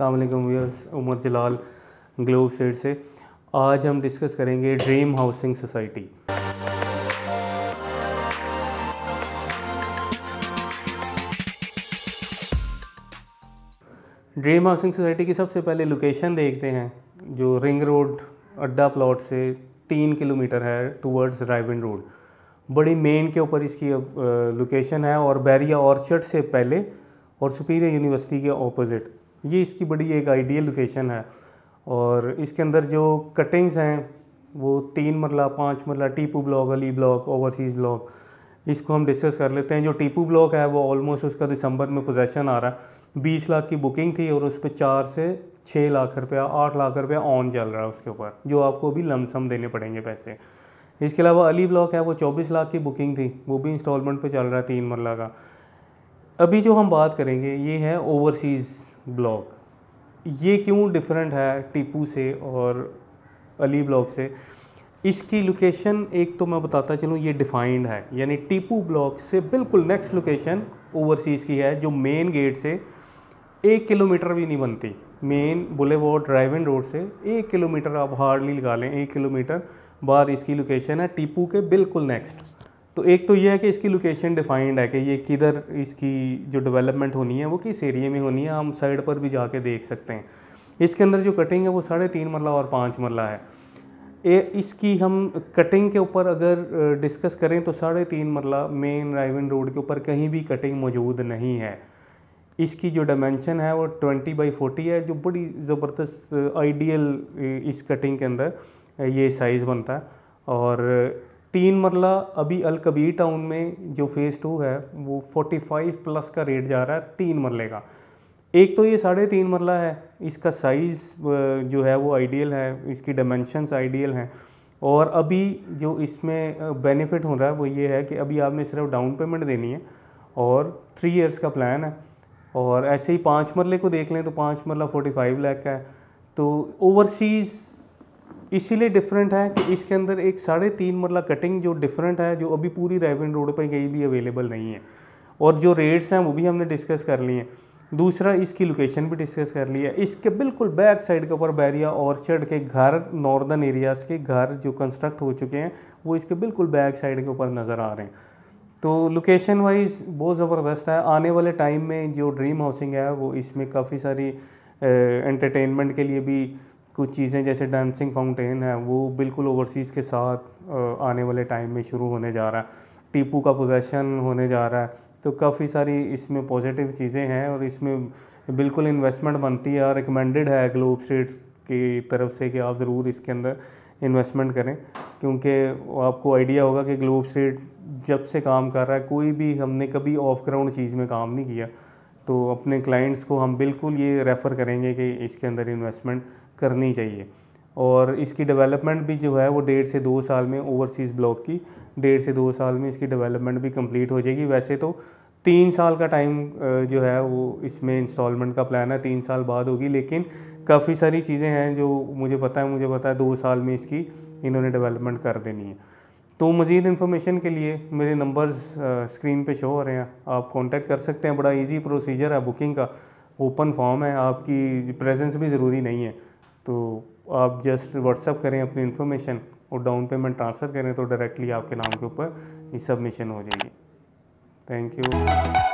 अल्लाम व्यवर्स Umar Jalal Globe set से आज हम डिस्कस करेंगे dream housing society dream housing society की सबसे पहले लोकेशन देखते हैं जो रिंग रोड अड्डा प्लॉट से तीन किलोमीटर है टूवर्ड्स ड्राइविन रोड बड़ी मेन के ऊपर इसकी लोकेशन है और बैरिया ऑर्चर्ड से पहले और सुपीरियर यूनिवर्सिटी के ऑपोजिट ये इसकी बड़ी एक आइडियल लोकेशन है और इसके अंदर जो कटिंग्स हैं वो तीन मरला पाँच मरला Tipu block Ali block overseas block इसको हम डिस्कस कर लेते हैं जो टीपू ब्लॉक है वो ऑलमोस्ट उसका दिसंबर में पोजेसन आ रहा है बीस लाख की बुकिंग थी और उस पर चार से छः लाख रुपया आठ लाख रुपया ऑन चल रहा है उसके ऊपर जो आपको अभी लमसम देने पड़ेंगे पैसे इसके अलावा अली ब्लॉक है वो चौबीस लाख की बुकिंग थी वो भी इंस्टॉलमेंट पे चल रहा है तीन मरला का अभी जो हम बात करेंगे ये है ओवरसीज़ ब्लॉक ये क्यों डिफरेंट है टीपू से और अली ब्लॉक से इसकी लोकेशन एक तो मैं बताता चलूँ ये डिफाइंड है यानी टीपू ब्लॉक से बिल्कुल नेक्स्ट लोकेशन ओवरसीज़ की है जो मेन गेट से एक किलोमीटर भी नहीं बनती मेन बुले ड्राइव इन रोड से एक किलोमीटर आप हार्डली लगा लें एक किलोमीटर बाद इसकी लोकेशन है टीपू के बिल्कुल नेक्स्ट तो एक तो यह है कि इसकी लोकेशन डिफाइंड है कि ये किधर इसकी जो डेवलपमेंट होनी है वो किस एरिए में होनी है हम साइड पर भी जाके देख सकते हैं इसके अंदर जो कटिंग है वो साढ़े तीन मरला और पाँच मरला है ए, इसकी हम कटिंग के ऊपर अगर डिस्कस करें तो साढ़े तीन मरला मेन राइविन रोड के ऊपर कहीं भी कटिंग मौजूद नहीं है इसकी जो डायमेंशन है वो ट्वेंटी बाई फोर्टी है जो बड़ी ज़बरदस्त आइडियल इस कटिंग के अंदर ये साइज़ बनता है और तीन मरला अभी अलकबीर टाउन में जो फ़ेज़ टू है वो 45 प्लस का रेट जा रहा है तीन मरले का एक तो ये साढ़े तीन मरला है इसका साइज़ जो है वो आइडियल है इसकी डायमेंशंस आइडियल हैं और अभी जो इसमें बेनिफिट हो रहा है वो ये है कि अभी आपने सिर्फ डाउन पेमेंट देनी है और थ्री इयर्स का प्लान है और ऐसे ही पाँच मरले को देख लें तो पाँच मरला फोर्टी फाइव लैख का है तो ओवरसीज़ इसीलिए डिफरेंट है कि इसके अंदर एक साढ़े तीन मरला कटिंग जो डिफरेंट है जो अभी पूरी रेवन रोड पर कहीं भी अवेलेबल नहीं है और जो रेट्स हैं वो भी हमने डिस्कस कर लिए हैं दूसरा इसकी लोकेशन भी डिस्कस कर ली है इसके बिल्कुल बैक साइड के ऊपर बैरिया ऑर्चर्ड के घर नॉर्दर्न एरियाज़ के घर जो कंस्ट्रक्ट हो चुके हैं वो इसके बिल्कुल बैक साइड के ऊपर नज़र आ रहे हैं तो लोकेशन वाइज बहुत ज़बरदस्त है आने वाले टाइम में जो ड्रीम हाउसिंग है वो इसमें काफ़ी सारी एंटरटेनमेंट के लिए भी कुछ चीज़ें जैसे डांसिंग फाउंटेन है वो बिल्कुल ओवरसीज़ के साथ आने वाले टाइम में शुरू होने जा रहा है टीपू का पोजेसन होने जा रहा है तो काफ़ी सारी इसमें पॉजिटिव चीज़ें हैं और इसमें बिल्कुल इन्वेस्टमेंट बनती है रिकमेंडेड है ग्लोब स्टेट्स की तरफ से कि आप ज़रूर इसके अंदर इन्वेस्टमेंट करें क्योंकि आपको आइडिया होगा कि ग्लोब स्टेट जब से काम कर रहा है कोई भी हमने कभी ऑफ ग्राउंड चीज़ में काम नहीं किया तो अपने क्लाइंट्स को हम बिल्कुल ये रेफ़र करेंगे कि इसके अंदर इन्वेस्टमेंट करनी चाहिए और इसकी डेवलपमेंट भी जो है वो डेढ़ से दो साल में ओवरसीज़ ब्लॉक की डेढ़ से दो साल में इसकी डेवलपमेंट भी कंप्लीट हो जाएगी वैसे तो तीन साल का टाइम जो है वो इसमें इंस्टॉलमेंट का प्लान है तीन साल बाद होगी लेकिन काफ़ी सारी चीज़ें हैं जो मुझे पता है मुझे पता है दो साल में इसकी इन्होंने डेवलपमेंट कर देनी है तो मज़ीद इन्फॉर्मेशन के लिए मेरे नंबर्स स्क्रीन पे शो हो रहे हैं आप कांटेक्ट कर सकते हैं बड़ा इजी प्रोसीजर है बुकिंग का ओपन फॉर्म है आपकी प्रेजेंस भी ज़रूरी नहीं है तो आप जस्ट व्हाट्सअप करें अपनी इन्फॉर्मेशन और डाउन पेमेंट ट्रांसफ़र करें तो डायरेक्टली आपके नाम के ऊपर सबमिशन हो जाएगी थैंक यू